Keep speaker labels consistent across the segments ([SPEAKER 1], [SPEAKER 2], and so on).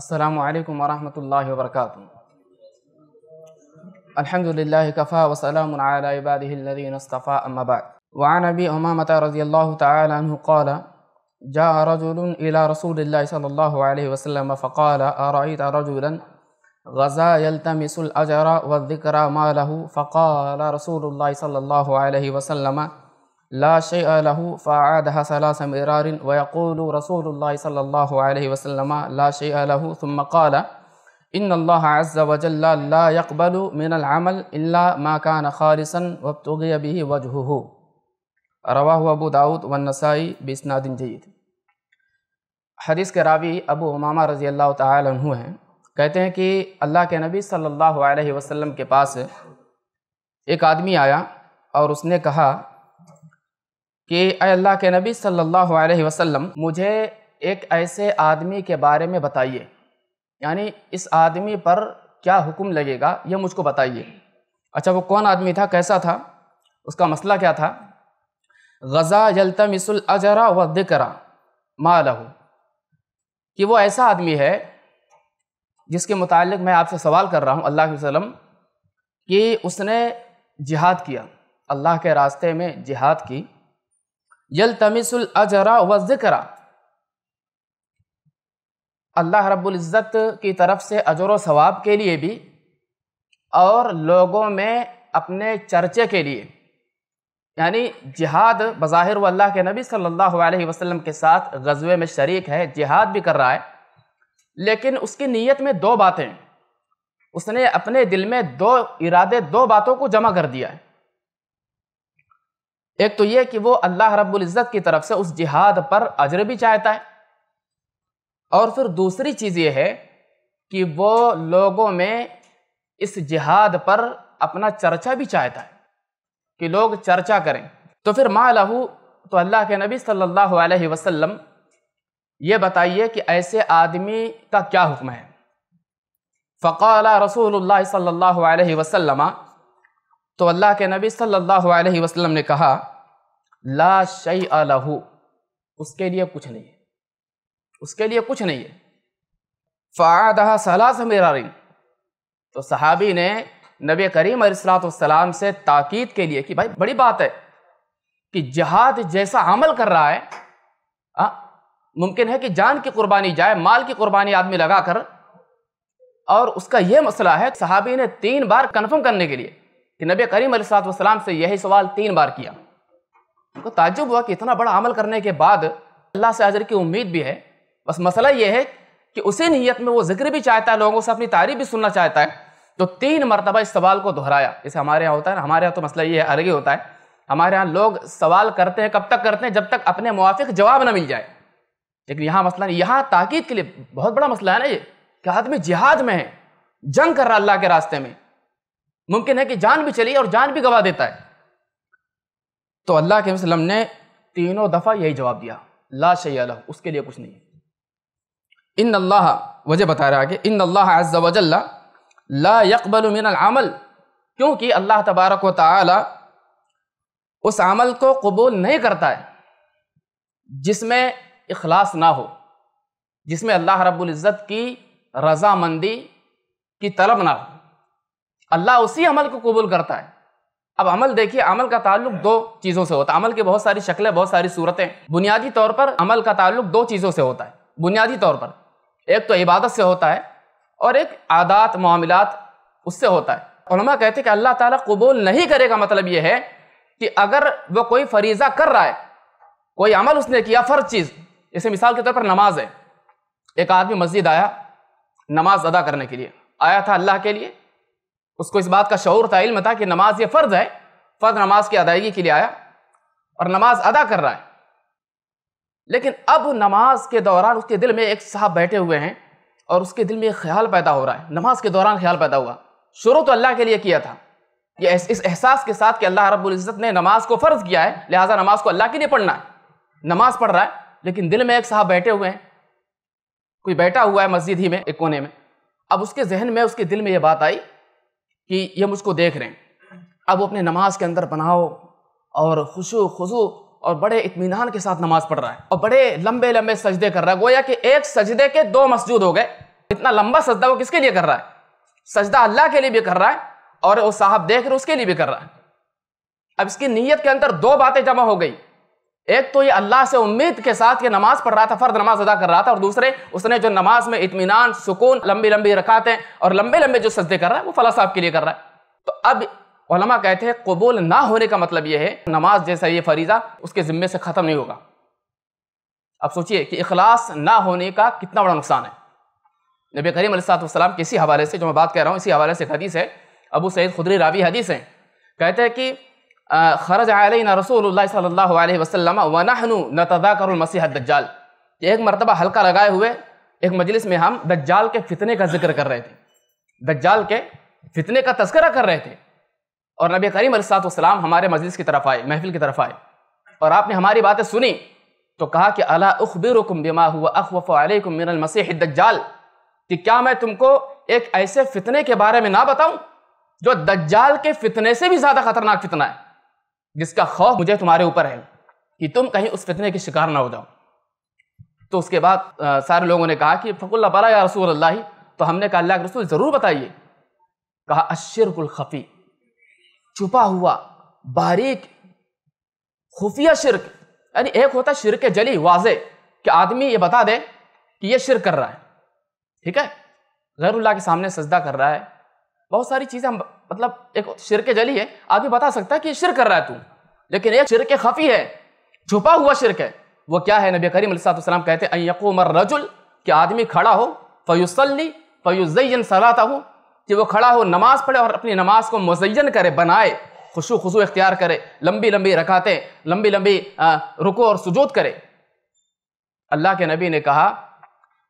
[SPEAKER 1] असलकम वरहमल वर्क अलहमदिल्ला कफ़ा वसलामबादीनफ़ा अम्माबाद वान नबी उमामत रजी अल्लाह तौल जा रजुल इला रसूल सल्ला वसलम फ़ाल अरत रजुलन गज़ा यलतमिसल अजरा वज़िक्रा मालहू फ़ाल रसूल सल्ला वसलम ला शहू फ़ादह सलासमरारिन वयक़ूल रसूल सल्ला वसलम ला शहू सुमक़ाल इन अल्लाह यकबल मिनल इल्ला मा कान वजहू रवा अबू दाऊद व नसाई बिस्नादिन जईद हदीस के रावी अबू उमामा रज़ी अल्लाह तु हैं कहते हैं कि अल्लाह के नबी सल्लल्लाहु अलैहि वसल्लम के पास एक आदमी आया और उसने कहा कि अल्लाह के नबी सल्लल्लाहु अलैहि वसल्लम मुझे एक ऐसे आदमी के बारे में बताइए यानी इस आदमी पर क्या हुक्म लगेगा ये मुझको बताइए अच्छा वो कौन आदमी था कैसा था उसका मसला क्या था गज़ा यलतमिसल अजरा व दिकरा मालहू कि वो ऐसा आदमी है जिसके मुतालिक मैं आपसे सवाल कर रहा हूँ अल्लाह के वसलम कि उसने जिहाद किया अल्लाह के रास्ते में जिहाद की यल तमिसुल अजरा व जिक्रा अल्लाह इज़्ज़त की तरफ से अजर सवाब के लिए भी और लोगों में अपने चर्चे के लिए यानी जिहाद बज़ाहिर व अल्लाह के नबी सल्लल्लाहु अलैहि वसल्लम के साथ गजवे में शरीक है जिहाद भी कर रहा है लेकिन उसकी नीयत में दो बातें उसने अपने दिल में दो इरादे दो बातों को जमा कर दिया है एक तो यह कि वो अल्लाह रब्बुल इज़्ज़त की तरफ से उस जिहाद पर अजर भी चाहता है और फिर दूसरी चीज़ ये है कि वो लोगों में इस जिहाद पर अपना चर्चा भी चाहता है कि लोग चर्चा करें तो फिर माँ लहू तो अल्लाह के नबी सल्लल्लाहु अलैहि वसल्लम ये बताइए कि ऐसे आदमी का क्या हुक्म है फ़क़ाला रसूल सल्लल्लाहु अलैहि तो अल्लाह के नबी सल्लल्लाहु अलैहि वसल्लम ने कहा ला शई अलहू उसके लिए कुछ नहीं है उसके लिए कुछ नहीं है फ़ादहा सलास रही तो सहाबी ने नबी करीम सलाम से ताकीद के लिए कि भाई बड़ी बात है कि जहाद जैसा अमल कर रहा है हाँ, मुमकिन है कि जान की कुर्बानी जाए माल की कुर्बानी आदमी लगा कर और उसका यह मसला है सहाबी ने तीन बार कन्फर्म करने के लिए कि नबी करीम वसलाम से यही सवाल तीन बार किया उनको ताजुब हुआ कि इतना बड़ा अमल करने के बाद अल्लाह से हजर की उम्मीद भी है बस मसला यह है कि उसी नीयत में वो जिक्र भी चाहता है लोगों से अपनी तारीफ भी सुनना चाहता है तो तीन मरतबा इस सवाल को दोहराया जैसे हमारे यहाँ होता है ना हमारे यहाँ तो मसला ये अलग ही होता है हमारे यहाँ लोग सवाल करते हैं कब तक करते हैं जब तक अपने मुआफ़ जवाब ना मिल जाए लेकिन यहाँ मसला नहीं यहाँ ताकीद के लिए बहुत बड़ा मसला है ना ये कि आदमी जिहाद में है जंग कर रहा अल्लाह के रास्ते में मुमकिन है कि जान भी चली और जान भी गवा देता है तो अल्लाह के वसलम ने तीनों दफ़ा यही जवाब दिया ला शैल उसके लिए कुछ नहीं इन अल्लाह वजह बता रहा है कि इन अल्लाह अज्जा वजल्ला ला यकबल मिन अमल क्योंकि अल्लाह तबारक ताला उस अमल को कबूल नहीं करता है जिसमें इखलास ना हो जिसमें अल्लाह रब्बुल इज़्ज़त की रजामंदी की तलब ना हो अल्लाह उसी अमल को कबूल करता है अब अमल देखिए अमल का ताल्लुक दो चीज़ों से होता है अमल की बहुत सारी शक्लें बहुत सारी सूरतें बुनियादी तौर पर अमल का ताल्लुक दो चीज़ों से होता है बुनियादी तौर पर एक तो इबादत से होता है और एक आदात मामलात उससे होता है उलमा कहते हैं कि अल्लाह ताला कबूल नहीं करेगा मतलब ये है कि अगर वह कोई फरीज़ा कर रहा है कोई अमल उसने किया फ़र्ज चीज़ जैसे मिसाल के तौर पर नमाज है एक आदमी मस्जिद आया नमाज अदा करने के लिए आया था अल्लाह के लिए उसको इस बात का शौर था इल्म था कि नमाज ये फ़र्ज़ है फ़र्ज नमाज की अदायगी के लिए आया और नमाज अदा कर रहा है लेकिन अब नमाज के दौरान उसके दिल में एक साहब बैठे हुए हैं और उसके दिल में एक ख्याल पैदा हो रहा है नमाज के दौरान ख्याल पैदा हुआ शुरू तो अल्लाह के लिए किया था ये इस एहसास के साथ कि अल्लाह रब्बुल इज़्ज़त ने नमाज को फ़र्ज़ किया है लिहाजा नमाज को अल्लाह के लिए पढ़ना है नमाज पढ़ रहा है लेकिन दिल में एक साहब बैठे हुए हैं कोई बैठा हुआ है मस्जिद ही में एक कोने में अब उसके जहन में उसके दिल में ये बात आई कि ये मुझको देख रहे हैं अब वो अपने नमाज के अंदर बनाओ और खुशो खुशो और बड़े इतमान के साथ नमाज पढ़ रहा है और बड़े लंबे लंबे सजदे कर रहा है गोया कि एक सजदे के दो मस्जिद हो गए इतना लंबा सजदा वो किसके लिए कर रहा है सजदा अल्लाह के लिए भी कर रहा है और वो साहब देख रहे उसके लिए भी कर रहा है अब इसकी नीयत के अंदर दो बातें जमा हो गई एक तो ये अल्लाह से उम्मीद के साथ ये नमाज पढ़ रहा था फ़र्द नमाज अदा कर रहा था और दूसरे उसने जो नमाज में इतमान सुकून लंबी लंबी रखाते और लंबे लंबे जो सजदे कर रहा है वो फला साहब के लिए कर रहा है तो अब ओलमा कहते हैं कबूल ना होने का मतलब ये है नमाज जैसा ये फरीज़ा उसके ज़िम्मे से ख़त्म नहीं होगा अब सोचिए कि अखलास ना होने का कितना बड़ा नुकसान है नबी करीम अलैहिस्सलाम के इसी हवाले से जो मैं बात कर रहा हूँ इसी हवाले से हदीस है अबू सईद खुदरी रावी हदीस हैं कहते हैं कि खरज आलिन रसूल सल्ला वसलम वनाहनु दज्जाल कि एक मरतबा हल्का लगाए हुए एक मजलिस में हम दज्जाल के फितने का जिक्र कर रहे थे दज्जाल के फितने का तस्करा कर रहे थे और नबी करीम अलसातम हमारे मजलिस की तरफ आए महफिल की तरफ आए और आपने हमारी बातें सुनी तो कहा कि अला उखबिरकुम बिमा हुआ अखवफ़ मसीह दज्जाल कि क्या मैं तुमको एक ऐसे फितने के बारे में ना बताऊँ जो दज्जाल के फितने से भी ज़्यादा खतरनाक फितना है जिसका खौफ मुझे तुम्हारे ऊपर है कि तुम कहीं उस फितने की शिकार ना हो जाओ तो उसके बाद सारे लोगों ने कहा कि फ़कुल्ला बला या रसूल अल्लाह तो हमने कहा अल्लाह के रसूल ज़रूर बताइए कहा अशरकुल खफ़ी छुपा हुआ बारीक खुफिया शिरक यानी एक होता शिरक जली वाजे कि आदमी ये बता दे कि ये शिरक कर रहा है ठीक है गैरुल्ला के सामने सजदा कर रहा है बहुत सारी चीज़ें हम मतलब एक शिर के जली है आदमी बता सकता है कि शिर कर रहा है तू लेकिन एक शिर के खफी है छुपा हुआ शिरक है वो क्या है नबी करीम सलाम कहते हैं रजुल कि आदमी खड़ा हो फ़युसली फ़युजैन सलाता हूँ कि वो खड़ा हो नमाज़ पढ़े और अपनी नमाज को मुजैन करे बनाए खुशु खुशु इख्तियार करे लंबी लंबी रखाते लंबी लंबी रुको और सुजोत करे अल्लाह के नबी ने कहा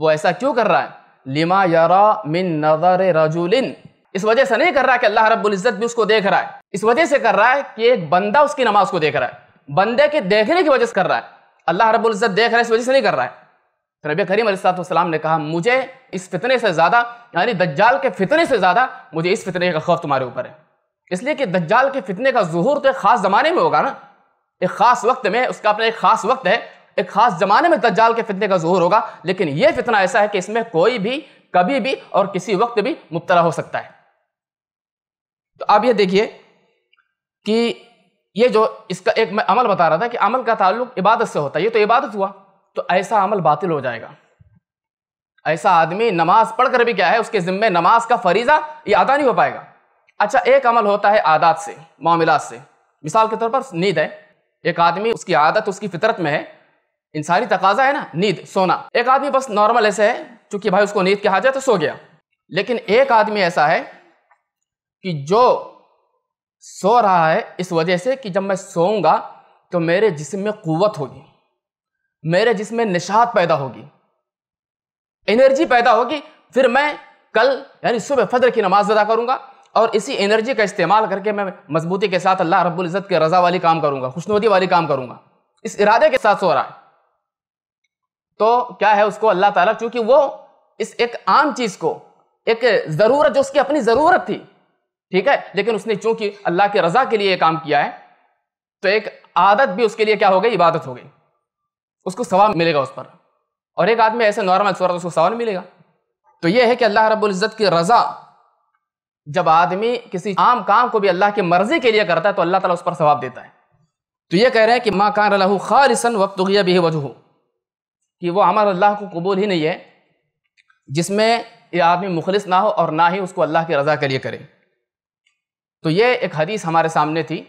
[SPEAKER 1] वो ऐसा क्यों कर रहा है लिमा यारा मिन नजर रजुलिन इस वजह से नहीं कर रहा कि अल्लाह रबुल्जत भी उसको देख रहा है इस वजह से कर रहा है कि एक बंदा उसकी नमाज को देख रहा है बंदे के देखने की वजह से कर रहा है अल्लाह रबुल्जत देख रहा है इस वजह से नहीं कर रहा है तो करीम सलाम ने कहा मुझे इस फितने से ज़्यादा यानी दज्जाल के फितने से ज़्यादा मुझे इस फितने का खौफ तुम्हारे ऊपर है इसलिए कि दज्जाल के फितने का जहूर तो एक ख़ास ज़माने में होगा ना एक ख़ास वक्त में उसका अपना एक ख़ास वक्त है एक ख़ास ज़माने में दज्जाल के फितने का जहूर होगा लेकिन यह फितना ऐसा है कि इसमें कोई भी कभी भी और किसी वक्त भी मुबतला हो सकता है तो आप ये देखिए कि ये जो इसका एक मैं अमल बता रहा था कि अमल का ताल्लुक इबादत से होता है ये तो इबादत हुआ तो ऐसा अमल बातिल हो जाएगा ऐसा आदमी नमाज पढ़कर भी क्या है उसके ज़िम्मे नमाज का फरीज़ा ये अदा नहीं हो पाएगा अच्छा एक अमल होता है आदात से मामलात से मिसाल के तौर पर नींद है एक आदमी उसकी आदत उसकी फितरत में है इंसानी तकाजा है ना नींद सोना एक आदमी बस नॉर्मल ऐसे है चूंकि भाई उसको नींद की हाजत है तो सो गया लेकिन एक आदमी ऐसा है कि जो सो रहा है इस वजह से कि जब मैं सोऊंगा तो मेरे जिसम में कुवत होगी मेरे जिसम में निशात पैदा होगी एनर्जी पैदा होगी फिर मैं कल यानी सुबह फजर की नमाज अदा करूंगा और इसी एनर्जी का इस्तेमाल करके मैं मजबूती के साथ अल्लाह रब्बुल इज़्ज़त के रज़ा वाली काम करूंगा खुशनुदी वाली काम करूंगा इस इरादे के साथ सो रहा है तो क्या है उसको अल्लाह ताला चूंकि वो इस एक आम चीज़ को एक ज़रूरत जो उसकी अपनी ज़रूरत थी ठीक है लेकिन उसने चूंकि अल्लाह के रजा के लिए यह काम किया है तो एक आदत भी उसके लिए क्या हो गई इबादत हो गई उसको सवाब मिलेगा उस पर और एक आदमी ऐसे नॉर्मल सो उसको सवाल मिलेगा तो ये है कि अल्लाह रबुल्ज़त की रज़ा जब आदमी किसी आम काम को भी अल्लाह की मर्ज़ी के लिए करता है तो अल्लाह ताला उस पर सवाब देता है तो ये कह रहे हैं कि माँ कान रहू खालिसन वक्त गया भी वजह कि वो अमर अल्लाह को कबूल ही नहीं है जिसमें ये आदमी मुखलिस ना हो और ना ही उसको अल्लाह की रज़ा के लिए करे तो ये एक हदीस हमारे सामने थी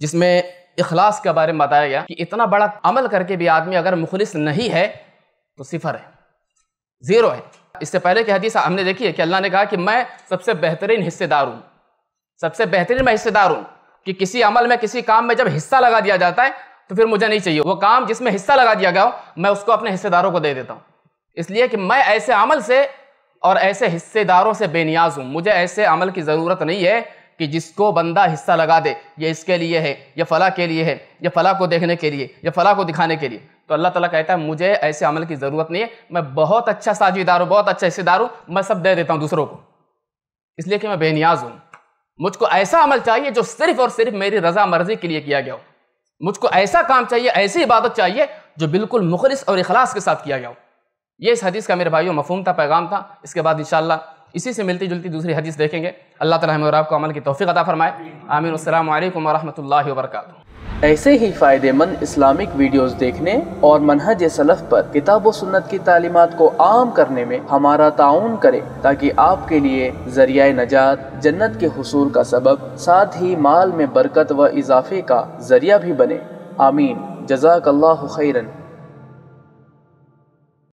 [SPEAKER 1] जिसमें इखलास के बारे में बताया गया कि इतना बड़ा अमल करके भी आदमी अगर मुखलिस नहीं है तो सिफर है ज़ीरो है इससे पहले की हदीस हमने देखी है कि अल्लाह ने कहा कि मैं सबसे बेहतरीन हिस्सेदार हूँ सबसे बेहतरीन मैं हिस्सेदार हूँ कि किसी अमल में किसी काम में जब हिस्सा लगा दिया जाता है तो फिर मुझे नहीं चाहिए वो काम जिसमें हिस्सा लगा दिया गया हो मैं उसको अपने हिस्सेदारों को दे देता हूँ इसलिए कि मैं ऐसे अमल से और ऐसे हिस्सेदारों से बेनियाज हूँ मुझे ऐसे अमल की ज़रूरत नहीं है कि जिसको बंदा हिस्सा लगा दे ये इसके लिए है यह फला के लिए है या फला को देखने के लिए या फला को दिखाने के लिए तो अल्लाह ताला कहता है मुझे ऐसे अमल की ज़रूरत नहीं है मैं बहुत अच्छा साझीदार हूँ बहुत अच्छा हिस्सेदार हूँ मैं सब दे देता हूँ दूसरों को इसलिए कि मैं बेनियाज हूँ मुझको ऐसा अमल चाहिए जो सिर्फ और सिर्फ मेरी रजा मर्जी के लिए किया गया हो मुझको ऐसा काम चाहिए ऐसी इबादत चाहिए जो बिल्कुल मुखलिस और अखलास के साथ किया गया हो ये इस हदीस का मेरे भाइयों मफहम था पैगाम था इसके बाद इन इसी से मिलती जुलती दूसरी हदीस देखेंगे अल्लाह ताला हमें और आपको अमल की तौफीक अता फरमाए आमीन अल्लाम वरहमल वर्क ऐसे ही फ़ायदेमंद इस्लामिक वीडियोस देखने और मनहज सलफ़ पर किताब सुन्नत की तालीमत को आम करने में हमारा ताउन करें ताकि आपके लिए जरिया नजात जन्नत के हसूल का सबब साथ ही माल में बरकत व इजाफे का जरिया भी बने आमीन जजाक खैरन